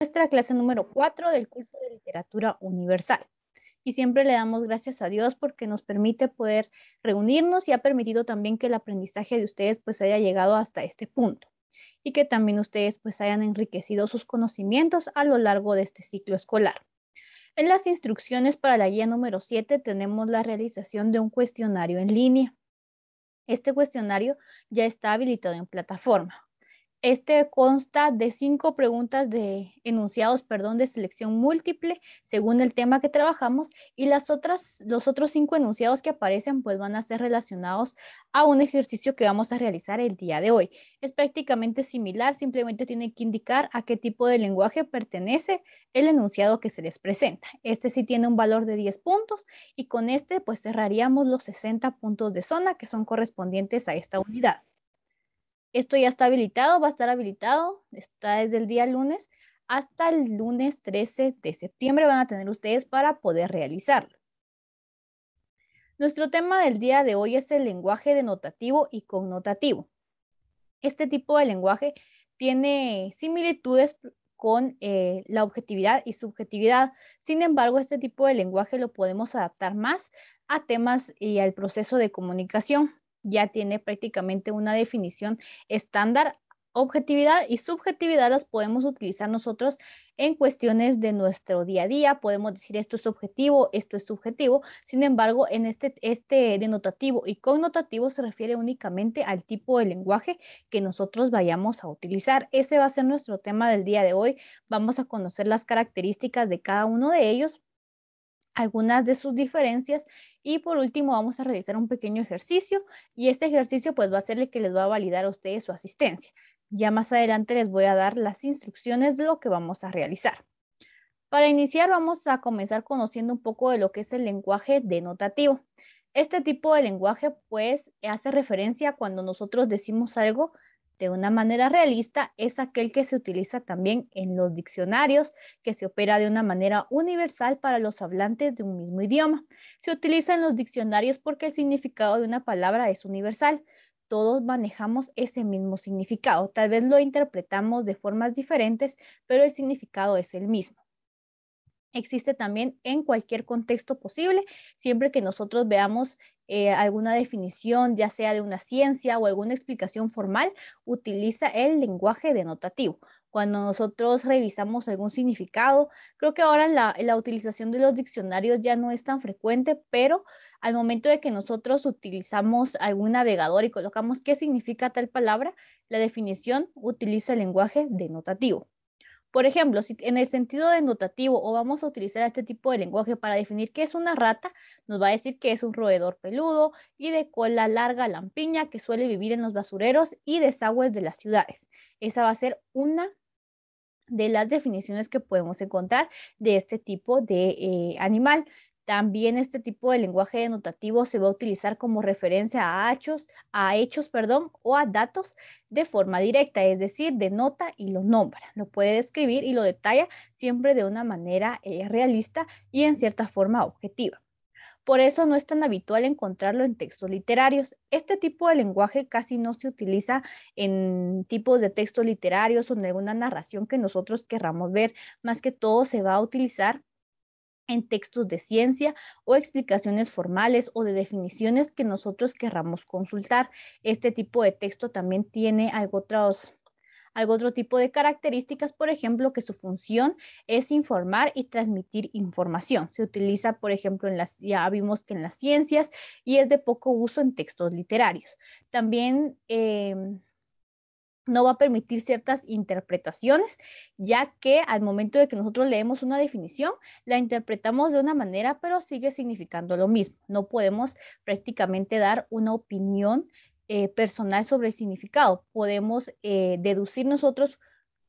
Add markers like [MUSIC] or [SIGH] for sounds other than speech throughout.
nuestra clase número 4 del curso de literatura universal. Y siempre le damos gracias a Dios porque nos permite poder reunirnos y ha permitido también que el aprendizaje de ustedes pues haya llegado hasta este punto y que también ustedes pues hayan enriquecido sus conocimientos a lo largo de este ciclo escolar. En las instrucciones para la guía número 7 tenemos la realización de un cuestionario en línea. Este cuestionario ya está habilitado en plataforma. Este consta de cinco preguntas de enunciados, perdón, de selección múltiple según el tema que trabajamos y las otras, los otros cinco enunciados que aparecen pues van a ser relacionados a un ejercicio que vamos a realizar el día de hoy. Es prácticamente similar, simplemente tiene que indicar a qué tipo de lenguaje pertenece el enunciado que se les presenta. Este sí tiene un valor de 10 puntos y con este pues cerraríamos los 60 puntos de zona que son correspondientes a esta unidad. Esto ya está habilitado, va a estar habilitado, está desde el día lunes hasta el lunes 13 de septiembre van a tener ustedes para poder realizarlo. Nuestro tema del día de hoy es el lenguaje denotativo y connotativo. Este tipo de lenguaje tiene similitudes con eh, la objetividad y subjetividad. Sin embargo, este tipo de lenguaje lo podemos adaptar más a temas y al proceso de comunicación ya tiene prácticamente una definición estándar. Objetividad y subjetividad las podemos utilizar nosotros en cuestiones de nuestro día a día. Podemos decir esto es objetivo, esto es subjetivo. Sin embargo, en este, este denotativo y connotativo se refiere únicamente al tipo de lenguaje que nosotros vayamos a utilizar. Ese va a ser nuestro tema del día de hoy. Vamos a conocer las características de cada uno de ellos algunas de sus diferencias y por último vamos a realizar un pequeño ejercicio y este ejercicio pues va a ser el que les va a validar a ustedes su asistencia. Ya más adelante les voy a dar las instrucciones de lo que vamos a realizar. Para iniciar vamos a comenzar conociendo un poco de lo que es el lenguaje denotativo. Este tipo de lenguaje pues hace referencia cuando nosotros decimos algo de una manera realista es aquel que se utiliza también en los diccionarios, que se opera de una manera universal para los hablantes de un mismo idioma. Se utiliza en los diccionarios porque el significado de una palabra es universal. Todos manejamos ese mismo significado. Tal vez lo interpretamos de formas diferentes, pero el significado es el mismo existe también en cualquier contexto posible, siempre que nosotros veamos eh, alguna definición, ya sea de una ciencia o alguna explicación formal, utiliza el lenguaje denotativo. Cuando nosotros revisamos algún significado, creo que ahora la, la utilización de los diccionarios ya no es tan frecuente, pero al momento de que nosotros utilizamos algún navegador y colocamos qué significa tal palabra, la definición utiliza el lenguaje denotativo. Por ejemplo, si en el sentido denotativo o vamos a utilizar este tipo de lenguaje para definir qué es una rata, nos va a decir que es un roedor peludo y de cola larga lampiña que suele vivir en los basureros y desagües de las ciudades. Esa va a ser una de las definiciones que podemos encontrar de este tipo de eh, animal. También este tipo de lenguaje denotativo se va a utilizar como referencia a hechos, a hechos perdón, o a datos de forma directa, es decir, denota y lo nombra, lo puede describir y lo detalla siempre de una manera eh, realista y en cierta forma objetiva. Por eso no es tan habitual encontrarlo en textos literarios. Este tipo de lenguaje casi no se utiliza en tipos de textos literarios o en alguna narración que nosotros querramos ver. Más que todo se va a utilizar en textos de ciencia o explicaciones formales o de definiciones que nosotros querramos consultar. Este tipo de texto también tiene algo otros algo otro tipo de características, por ejemplo, que su función es informar y transmitir información. Se utiliza, por ejemplo, en las, ya vimos que en las ciencias y es de poco uso en textos literarios. También em, no va a permitir ciertas interpretaciones, ya que al momento de que nosotros leemos una definición, la interpretamos de una manera, pero sigue significando lo mismo. No podemos prácticamente dar una opinión eh, personal sobre el significado. Podemos eh, deducir nosotros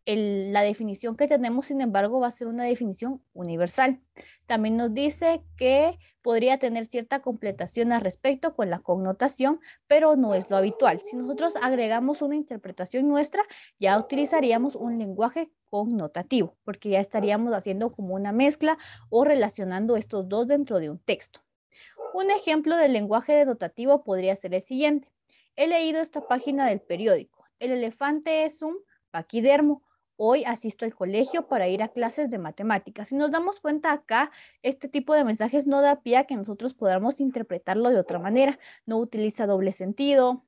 la definición que tenemos, sin embargo, va a ser una definición universal. También nos dice que podría tener cierta completación al respecto con la connotación, pero no es lo habitual. Si nosotros agregamos una interpretación nuestra, ya utilizaríamos un lenguaje connotativo, porque ya estaríamos haciendo como una mezcla o relacionando estos dos dentro de un texto. Un ejemplo del lenguaje de dotativo podría ser el siguiente. He leído esta página del periódico. El elefante es un paquidermo hoy asisto al colegio para ir a clases de matemáticas. Si nos damos cuenta acá, este tipo de mensajes no da pie a que nosotros podamos interpretarlo de otra manera. No utiliza doble sentido,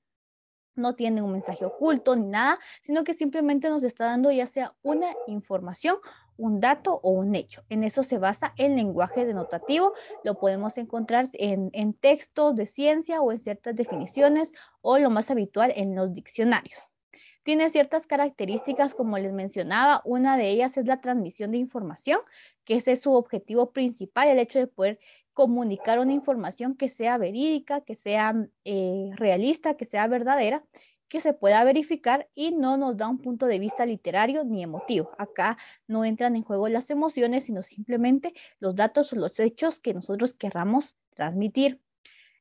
no tiene un mensaje oculto ni nada, sino que simplemente nos está dando ya sea una información, un dato o un hecho. En eso se basa el lenguaje denotativo. Lo podemos encontrar en, en textos de ciencia o en ciertas definiciones o lo más habitual en los diccionarios. Tiene ciertas características, como les mencionaba, una de ellas es la transmisión de información, que ese es su objetivo principal, el hecho de poder comunicar una información que sea verídica, que sea mm, eh, realista, que sea verdadera, que se pueda verificar y no nos da un punto de vista literario ni emotivo. Acá no entran en juego las emociones, sino simplemente los datos o los hechos que nosotros querramos transmitir.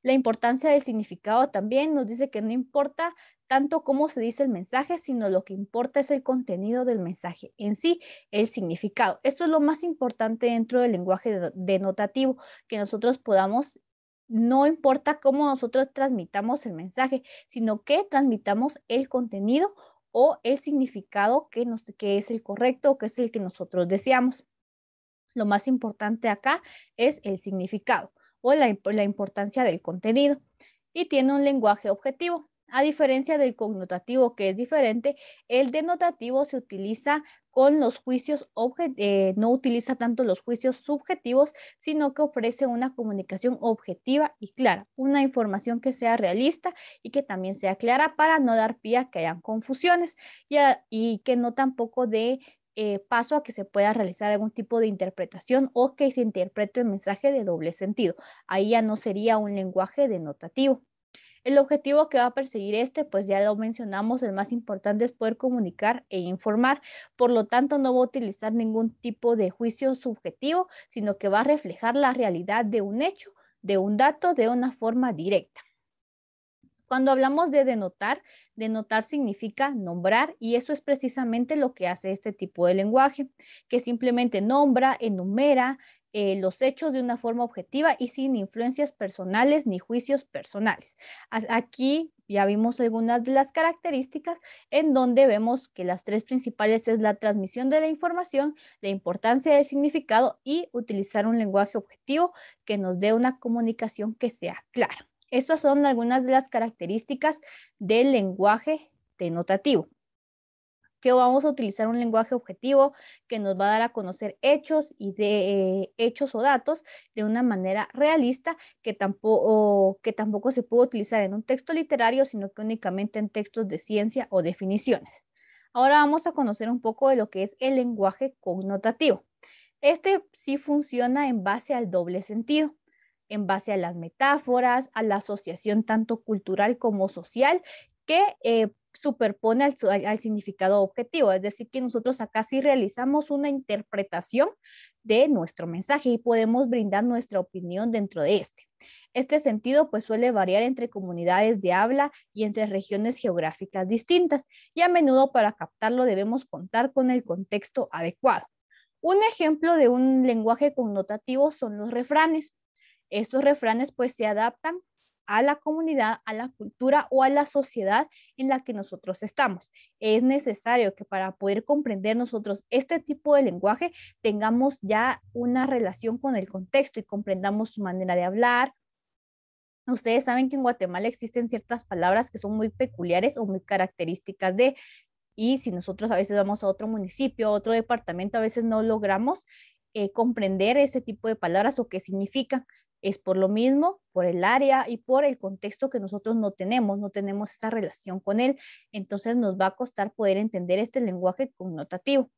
La importancia del significado también nos dice que no importa tanto cómo se dice el mensaje, sino lo que importa es el contenido del mensaje en sí, el significado. Esto es lo más importante dentro del lenguaje denotativo, que nosotros podamos no importa cómo nosotros transmitamos el mensaje, sino que transmitamos el contenido o el significado que, que es el correcto o que es el que nosotros deseamos. Lo más importante acá es el significado o la importancia del contenido. Y tiene un lenguaje objetivo. A diferencia del connotativo, que es diferente, el denotativo se utiliza con los juicios, eh, no utiliza tanto los juicios subjetivos, sino que ofrece una comunicación objetiva y clara, una información que sea realista y que también sea clara para no dar pie a que hayan confusiones y, que no tampoco dé eh, paso a que se pueda realizar algún tipo de interpretación o que se interprete el mensaje de doble sentido. Ahí ya no sería un lenguaje denotativo. El objetivo que va a perseguir este, pues ya lo mencionamos, el más importante es poder comunicar e informar. Por lo tanto, no va a utilizar ningún tipo de juicio subjetivo, sino que va a reflejar la realidad de un hecho, de un dato, de una forma directa. Cuando hablamos de denotar, denotar significa nombrar y eso es precisamente lo que hace este tipo de lenguaje, que simplemente nombra, enumera, eh, los hechos de una forma objetiva y sin influencias personales ni juicios personales. Aquí ya vimos algunas de las características en donde vemos que las tres principales es la transmisión de la información, la importancia del significado y utilizar un lenguaje objetivo que nos dé una comunicación que sea clara. Esas son algunas de las características del lenguaje denotativo que vamos a utilizar un lenguaje objetivo que nos va a dar a conocer hechos y de eh, hechos o datos de una manera realista que tampoco, que tampoco se puede utilizar en un texto literario, sino que únicamente en textos de ciencia o definiciones. Ahora vamos a conocer un poco de lo que es el lenguaje connotativo. Este sí funciona en base al doble sentido en base a las metáforas, a la asociación tanto cultural como social que eh, superpone al, significado objetivo, es decir, que nosotros acá sí realizamos una interpretación de nuestro mensaje y podemos brindar nuestra opinión dentro de este. Este sentido pues suele variar entre comunidades de habla y entre regiones geográficas distintas y a menudo para captarlo debemos contar con el contexto adecuado. Un ejemplo de un lenguaje connotativo son los refranes. Estos refranes pues se adaptan a la comunidad, a la cultura o a la sociedad en la que nosotros estamos. Es necesario que para poder comprender nosotros este tipo de lenguaje tengamos ya una relación con el contexto y comprendamos su manera de hablar. Ustedes saben que en Guatemala existen ciertas palabras que son muy peculiares o muy características de, y si nosotros a veces vamos a otro municipio, a otro departamento, a veces no logramos eh, comprender ese tipo de palabras o qué significan es por lo mismo, por el área y por el contexto que nosotros no tenemos, no tenemos esa relación con él. Entonces nos va a costar poder entender este lenguaje connotativo.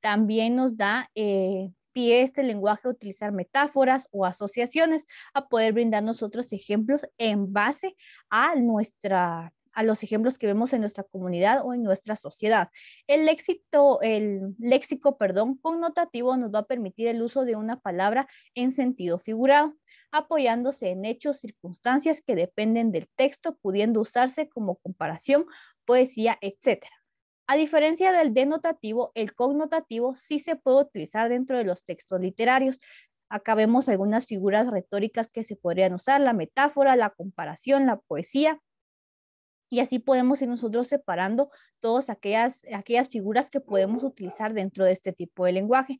También nos da eh, pie este lenguaje a utilizar metáforas o asociaciones, a poder brindarnos otros ejemplos en base a nuestra a los ejemplos que vemos en nuestra comunidad o en nuestra sociedad. El éxito, el léxico, perdón, connotativo nos va a permitir el uso de una palabra en sentido figurado apoyándose en hechos, circunstancias que dependen del texto, pudiendo usarse como comparación, poesía, etc. A diferencia del denotativo, el connotativo sí se puede utilizar dentro de los textos literarios. Acá vemos algunas figuras retóricas que se podrían usar, la metáfora, la comparación, la poesía, y así podemos ir nosotros separando todas aquellas, aquellas figuras que podemos utilizar dentro de este tipo de lenguaje.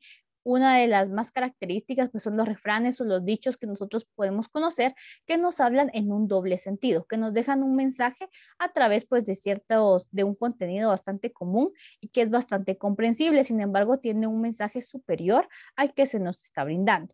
Una de las más características pues, son los refranes o los dichos que nosotros podemos conocer que nos hablan en un doble sentido, que nos dejan un mensaje a través pues, de ciertos, de un contenido bastante común y que es bastante comprensible, sin embargo tiene un mensaje superior al que se nos está brindando.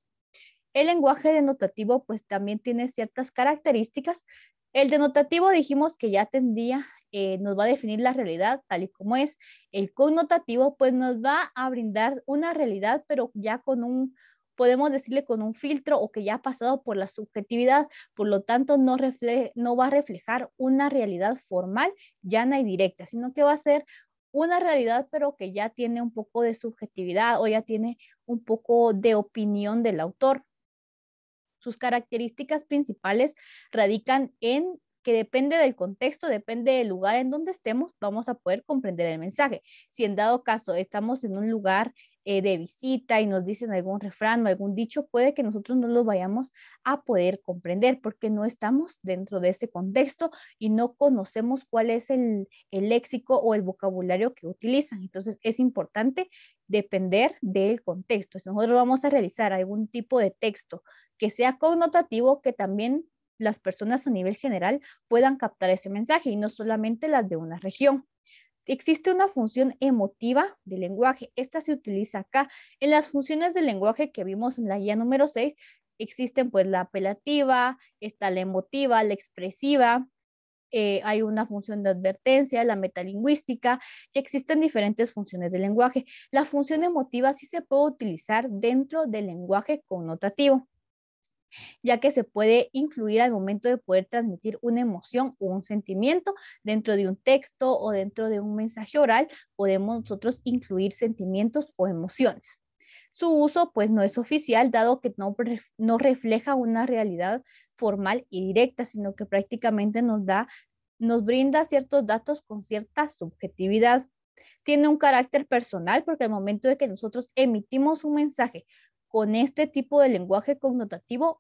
El lenguaje denotativo pues también tiene ciertas características. El denotativo dijimos que ya tendía eh, nos va a definir la realidad tal y como es. El connotativo pues nos va a brindar una realidad, pero ya con un, podemos decirle con un filtro o que ya ha pasado por la subjetividad, por lo tanto no, no va a reflejar una realidad formal, llana y directa, sino que va a ser una realidad, pero que ya tiene un poco de subjetividad o ya tiene un poco de opinión del autor. Sus características principales radican en que depende del contexto, depende del lugar en donde estemos, vamos a poder comprender el mensaje. Si en dado caso estamos en un lugar eh, de visita y nos dicen algún refrán o algún dicho, puede que nosotros no lo vayamos a poder comprender porque no estamos dentro de ese contexto y no conocemos cuál es el, el léxico o el vocabulario que utilizan. Entonces es importante depender del contexto. Si nosotros vamos a realizar algún tipo de texto que sea connotativo, que también las personas a nivel general puedan captar ese mensaje y no solamente las de una región. Existe una función emotiva del lenguaje. Esta se utiliza acá. En las funciones del lenguaje que vimos en la guía número 6, existen pues la apelativa, está la emotiva, la expresiva, eh, hay una función de advertencia, la metalingüística, y existen diferentes funciones del lenguaje. La función emotiva sí se puede utilizar dentro del lenguaje connotativo ya que se puede influir al momento de poder transmitir una emoción o un sentimiento dentro de un texto o dentro de un mensaje oral, podemos nosotros incluir sentimientos o emociones. Su uso pues no es oficial, dado que no, refleja una realidad formal y directa, sino que prácticamente nos da, nos brinda ciertos datos con cierta subjetividad tiene un carácter personal porque al momento de que nosotros emitimos un mensaje con este tipo de lenguaje connotativo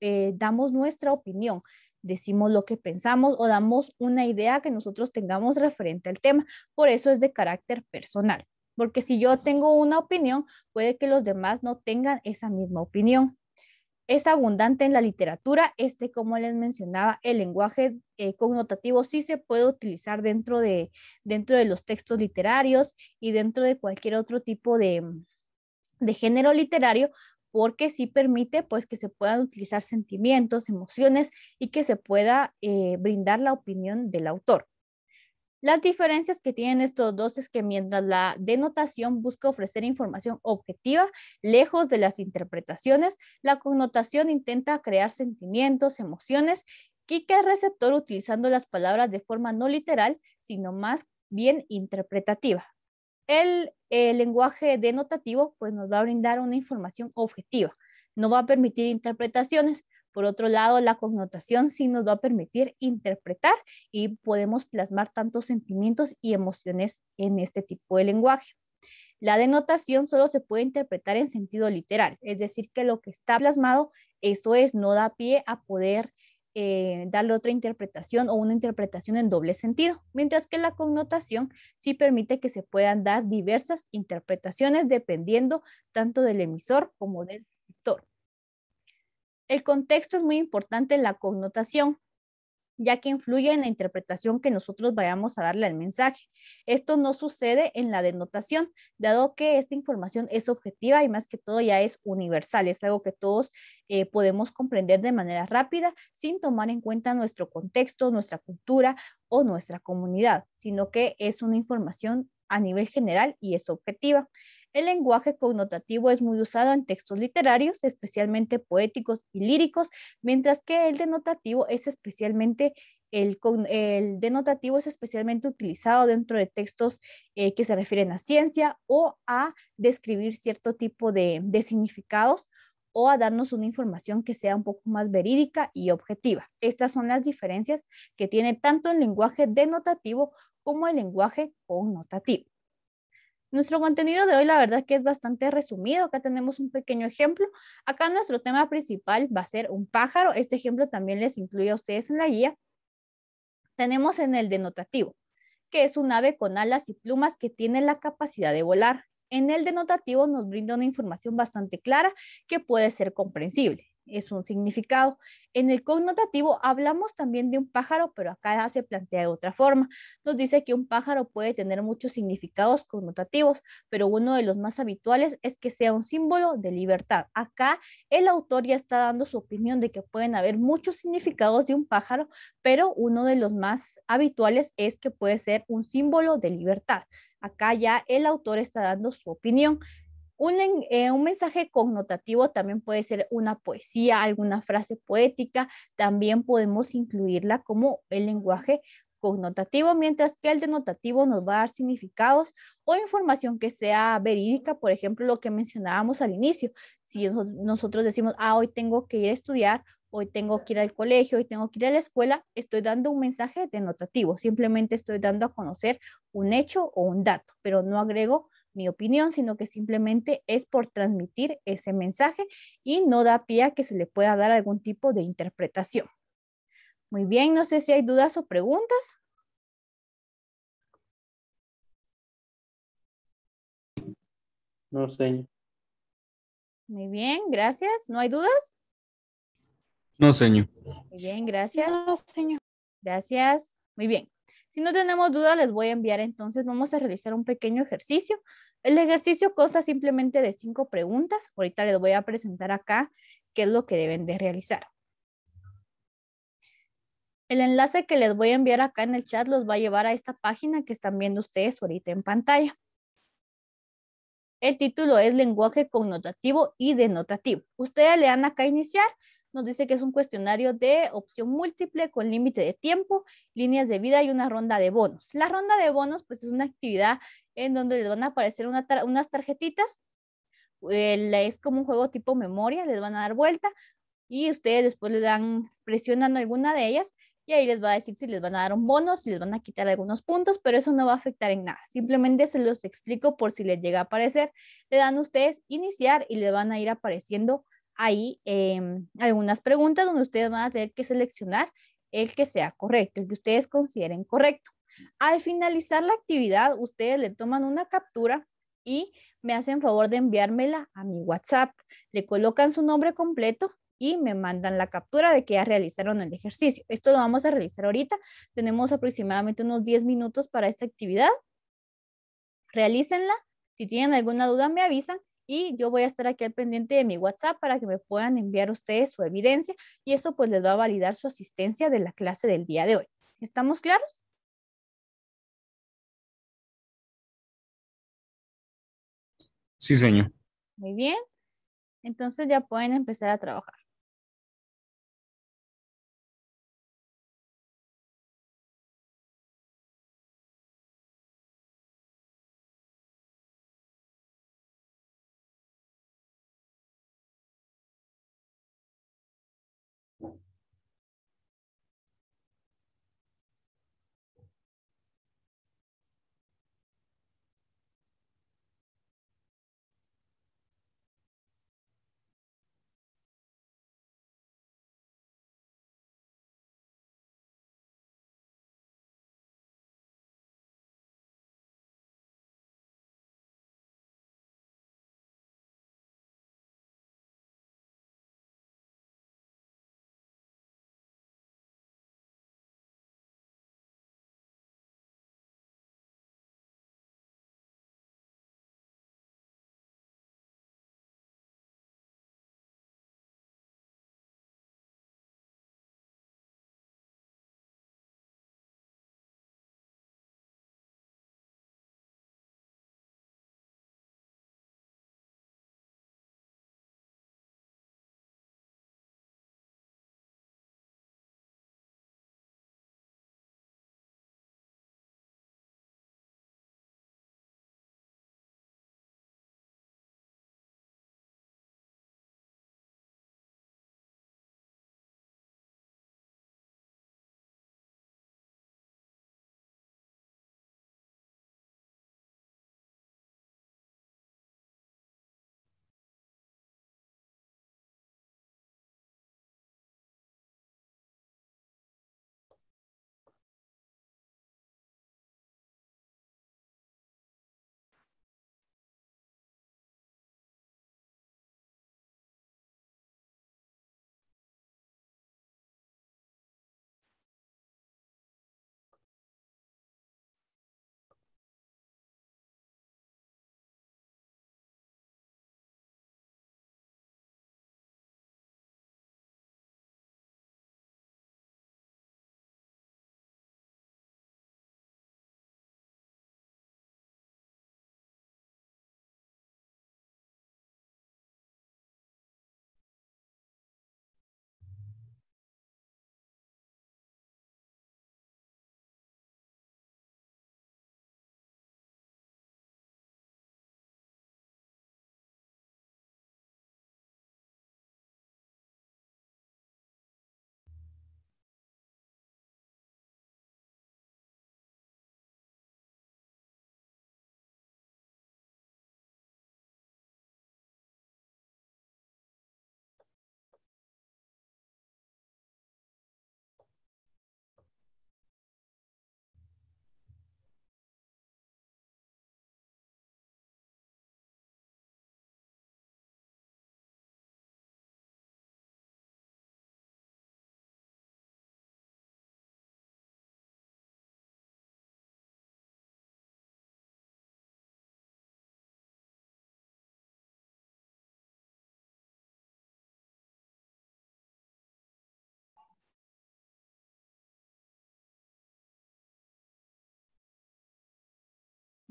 eh, damos nuestra opinión, decimos lo que pensamos o damos una idea que nosotros tengamos referente al tema. Por eso es de carácter personal, porque si yo tengo una opinión, puede que los demás no tengan esa misma opinión. Es abundante en la literatura, este, como les mencionaba, el lenguaje eh, connotativo sí se puede utilizar dentro de, dentro de los textos literarios y dentro de cualquier otro tipo de, de género literario porque sí permite pues que se puedan utilizar sentimientos, emociones y que se pueda eh, brindar la opinión del autor. Las diferencias que tienen estos dos es que mientras la denotación busca ofrecer información objetiva, lejos de las interpretaciones, la connotación intenta crear sentimientos, emociones y que el receptor utilizando las palabras de forma no literal, sino más bien interpretativa. El, lenguaje denotativo pues, nos va a brindar una información objetiva, no va a permitir interpretaciones. Por otro lado, la connotación sí nos va a permitir interpretar y podemos plasmar tantos sentimientos y emociones en este tipo de lenguaje. La denotación solo se puede interpretar en sentido literal, es decir, que lo que está plasmado, eso es, no da pie a poder eh, darle otra interpretación o una interpretación en doble sentido, mientras que la connotación sí permite que se puedan dar diversas interpretaciones dependiendo tanto del emisor como del receptor. El contexto es muy importante en la connotación, ya que influye en la interpretación que nosotros vayamos a darle al mensaje. Esto no sucede en la denotación, dado que esta información es objetiva y más que todo ya es universal, es algo que todos eh, podemos comprender de manera rápida sin tomar en cuenta nuestro contexto, nuestra cultura o nuestra comunidad, sino que es una información a nivel general y es objetiva. El lenguaje connotativo es muy usado en textos literarios, especialmente poéticos y líricos, mientras que el denotativo es especialmente el denotativo es especialmente utilizado dentro de textos eh, que se refieren a ciencia o a describir cierto tipo de, de significados o a darnos una información que sea un poco más verídica y objetiva. Estas son las diferencias que tiene tanto el lenguaje denotativo como el lenguaje connotativo. Nuestro contenido de hoy la verdad que es bastante resumido, acá tenemos un pequeño ejemplo. Acá nuestro tema principal va a ser un pájaro, este ejemplo también les incluye a ustedes en la guía. Tenemos en el denotativo, que es un ave con alas y plumas que tiene la capacidad de volar. En el denotativo nos brinda una información bastante clara que puede ser comprensible es un significado. En el connotativo hablamos también de un pájaro, pero acá se plantea de otra forma. Nos dice que un pájaro puede tener muchos significados connotativos, pero uno de los más habituales es que sea un símbolo de libertad. Acá el autor ya está dando su opinión de que pueden haber muchos significados de un pájaro, pero uno de los más habituales es que puede ser un símbolo de libertad. Acá ya el autor está dando su opinión. Un, eh, un, mensaje connotativo también puede ser una poesía, alguna frase poética, también podemos incluirla como el lenguaje connotativo, mientras que el denotativo nos va a dar significados o información que sea verídica, por ejemplo, lo que mencionábamos al inicio. Si nosotros decimos, ah, hoy tengo que ir a estudiar, hoy tengo que ir al colegio, hoy tengo que ir a la escuela, estoy dando un mensaje denotativo, simplemente estoy dando a conocer un hecho o un dato, pero no agrego mi opinión, sino que simplemente es por transmitir ese mensaje y no da pie a que se le pueda dar algún tipo de interpretación. Muy bien, no sé si hay dudas o preguntas. No señor. Muy bien, gracias. ¿No hay dudas? No, señor. Muy bien, gracias. señor. Gracias. Muy bien. Si no tenemos dudas, les voy a enviar entonces, vamos a realizar un pequeño ejercicio el ejercicio consta simplemente de cinco preguntas. Ahorita les voy a presentar acá qué es lo que deben de realizar. El enlace que les voy a enviar acá en el chat los va a llevar a esta página que están viendo ustedes ahorita en pantalla. El título es lenguaje connotativo y denotativo. Ustedes le dan acá iniciar. Nos dice que es un cuestionario de opción múltiple con límite de tiempo, líneas de vida y una ronda de bonos. La ronda de bonos pues es una actividad en donde les van a aparecer unas tarjetitas. Eh, es como un juego tipo memoria, les van a dar vuelta y ustedes después le dan, presionan alguna de ellas y ahí les va a decir si les van a dar un bono, si les van a quitar algunos puntos, pero eso no va a afectar en nada. Simplemente se los explico por si les llega a aparecer. Le dan ustedes iniciar y les van a ir apareciendo ahí em, algunas preguntas donde ustedes van a tener que seleccionar el que sea correcto, el que ustedes consideren correcto. Al finalizar la actividad, ustedes le toman una captura y me hacen favor de enviármela a mi WhatsApp. Le colocan su nombre completo y me mandan la captura de que ya realizaron el ejercicio. Esto lo vamos a realizar ahorita. Tenemos aproximadamente unos 10 minutos para esta actividad. Realícenla. Si tienen alguna duda, me avisan y yo voy a estar aquí al pendiente de mi WhatsApp para que me puedan enviar ustedes su evidencia y eso pues les va a validar su asistencia de la clase del día de hoy. ¿Estamos claros? Sí, señor. Muy bien. Entonces ya pueden empezar a trabajar.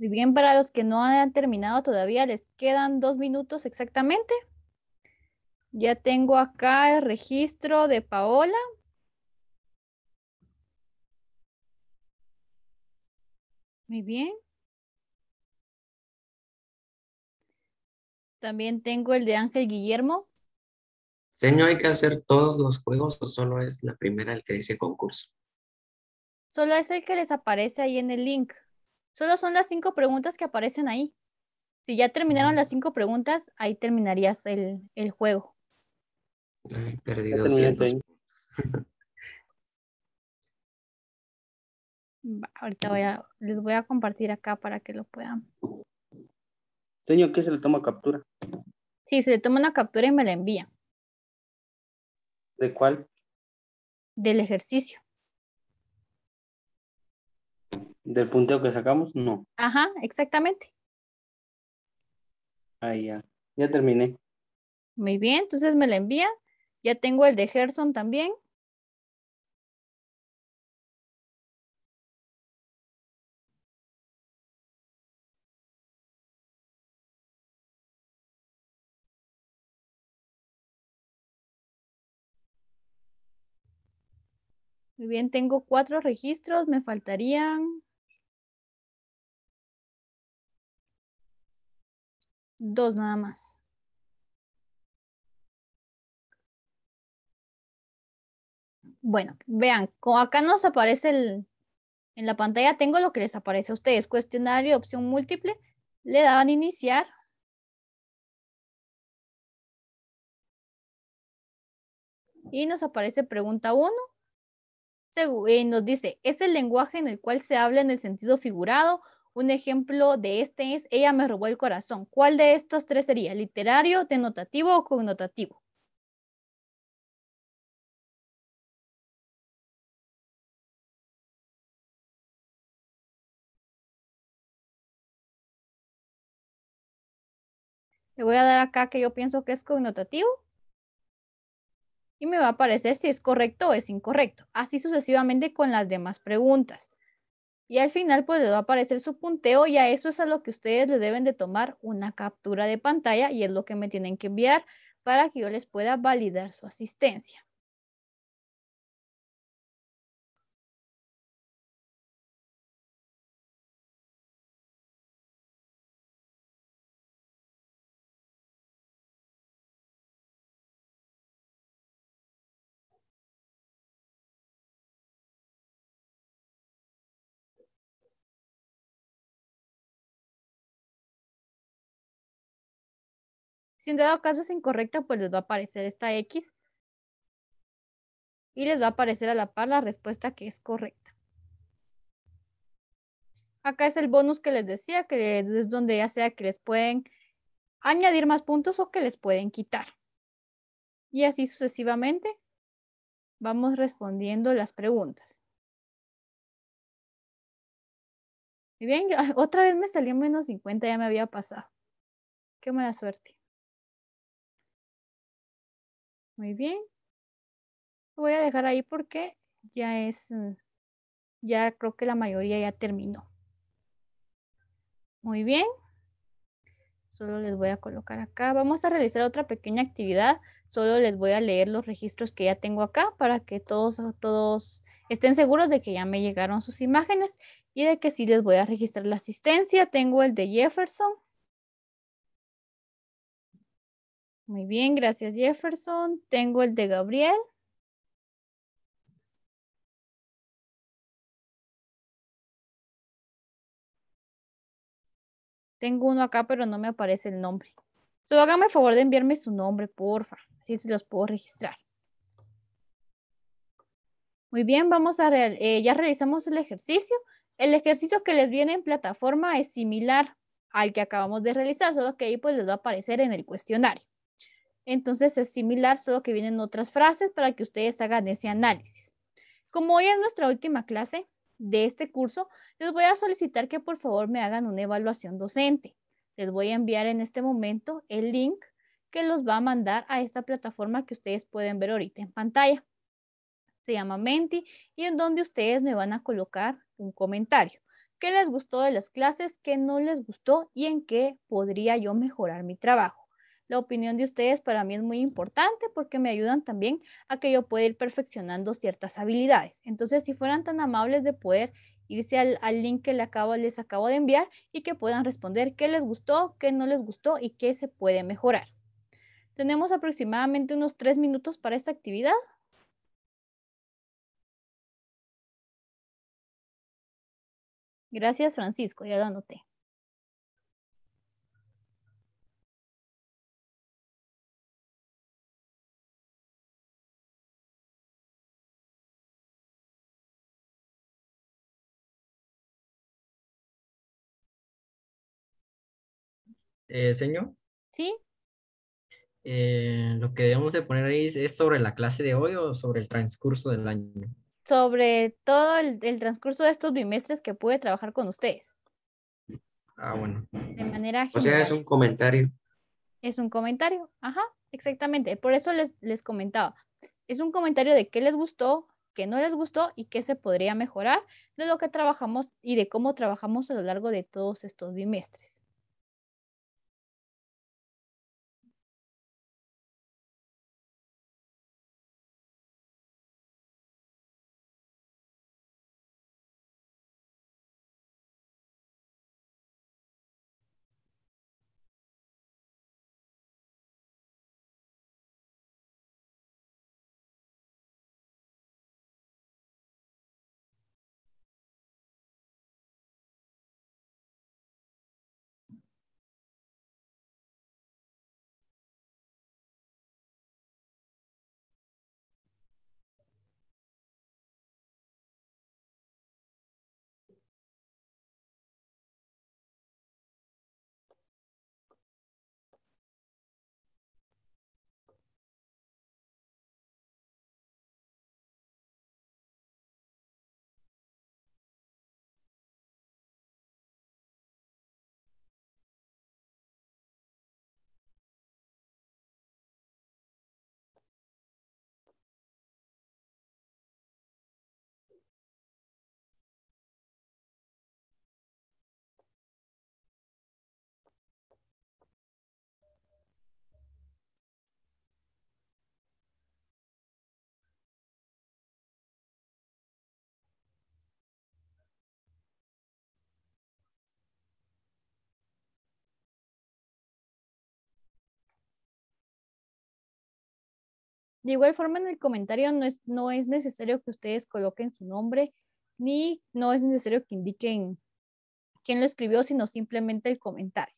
Muy bien, para los que no han terminado todavía, les quedan dos minutos exactamente. Ya tengo acá el registro de Paola. Muy bien. También tengo el de Ángel Guillermo. Señor, ¿hay que hacer todos los juegos o solo es la primera el que dice concurso? Solo es el que les aparece ahí en el link. Solo son las cinco preguntas que aparecen ahí. Si ya terminaron las mm. cinco preguntas, ahí terminarías el, juego. Ay, perdí 200. [LAUGHS] Va, ahorita les voy a compartir acá para que lo puedan. Señor, ¿qué se le toma captura? Sí, se le toma una captura y me la envía. ¿De cuál? Del ejercicio. ¿Del punteo que sacamos? No. Ajá, exactamente. Ahí ya. Ya terminé. Muy bien, entonces me la envía. Ya tengo el de Gerson también. Muy bien, tengo cuatro registros, me faltarían Dos nada más. Bueno, vean, acá nos aparece en la pantalla, tengo lo que les aparece a ustedes, cuestionario, opción múltiple, le daban iniciar. Y nos aparece pregunta 1. Y nos dice, ¿es el lenguaje en el cual se habla en el sentido figurado un ejemplo de este es Ella me robó el corazón. ¿Cuál de estos tres sería? ¿Literario, denotativo o connotativo? Le voy a dar acá que yo pienso que es connotativo. Y me va a aparecer si es correcto o es incorrecto. Así sucesivamente con las demás preguntas. Y al final pues les va a aparecer su punteo y a eso es a lo que ustedes le deben de tomar una captura de pantalla y es lo que me tienen que enviar para que yo les pueda validar su asistencia. Si en dado caso es incorrecta, pues les va a aparecer esta X y les va a aparecer a la par la respuesta que es correcta. Acá es el bonus que les decía, que es donde ya sea que les pueden añadir más puntos o que les pueden quitar. Y así sucesivamente vamos respondiendo las preguntas. Muy bien, [LAUGHS] otra vez me salió menos 50, ya me había pasado. Qué mala suerte. Muy bien. Lo voy a dejar ahí porque ya es, mm, ya creo que la mayoría ya terminó. Muy bien. Solo les voy a colocar acá. Vamos a realizar otra pequeña actividad. Solo les voy a leer los registros que ya tengo acá para que todos, todos estén seguros de que ya me llegaron sus imágenes y de que sí les voy a registrar la asistencia. Tengo el de Jefferson, Muy bien, gracias Jefferson. Tengo el de Gabriel. Tengo uno acá, pero no me aparece el nombre. Solo hágame el favor de enviarme su nombre, porfa. Así se los puedo registrar. Muy bien, vamos a... Eh, ya realizamos el ejercicio. El ejercicio que les viene en plataforma es similar al que acabamos de realizar, solo que ahí pues les va a aparecer en el cuestionario. Entonces es similar, solo que vienen otras frases para que ustedes hagan ese análisis. Como hoy es nuestra última clase de este curso, les voy a solicitar que por favor me hagan una evaluación docente. Les voy a enviar en este momento el link que los va a mandar a esta plataforma que ustedes pueden ver ahorita en pantalla. Se llama Menti y en donde ustedes me van a colocar un comentario. ¿Qué les gustó de las clases? ¿Qué no les gustó? ¿Y en qué podría yo mejorar mi trabajo? La opinión de ustedes para mí es muy importante porque me ayudan también a que yo pueda ir perfeccionando ciertas habilidades. Entonces, si fueran tan amables de poder irse al, link que acabo, les acabo de enviar y que puedan responder qué les gustó, qué no les gustó y qué se puede mejorar. Tenemos aproximadamente unos tres minutos para esta actividad. Gracias, Francisco, ya lo anoté. Eh, señor? Sí. Eh, lo que debemos de poner ahí es, sobre la clase de hoy o sobre el transcurso del año. Sobre todo el, transcurso de estos bimestres que pude trabajar con ustedes. Ah, bueno. De manera O sea, es un comentario. Es un comentario, ajá, exactamente. Por eso les, les comentaba. Es un comentario de qué les gustó, qué no les gustó y qué se podría mejorar de lo que trabajamos y de cómo trabajamos a lo largo de todos estos bimestres. De igual forma, en el comentario no es, no es necesario que ustedes coloquen su nombre, ni no es necesario que indiquen quién lo escribió, sino simplemente el comentario.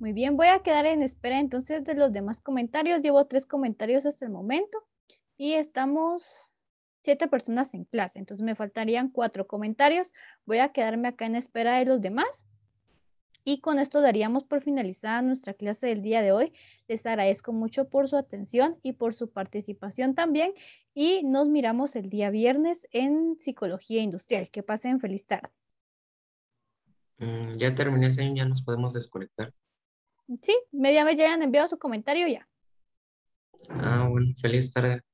Muy bien, voy a quedar en espera entonces de los demás comentarios. Llevo tres comentarios hasta el momento y estamos siete personas en clase, entonces me faltarían cuatro comentarios. Voy a quedarme acá en espera de los demás. Y con esto daríamos por finalizada nuestra clase del día de hoy. Les agradezco mucho por su atención y por su participación también. Y nos miramos el día viernes en Psicología Industrial. Que pasen feliz tarde. Mm, ya terminé, ya nos podemos desconectar sí, media vez ya hayan enviado su comentario ya. Ah, bueno, feliz tarde.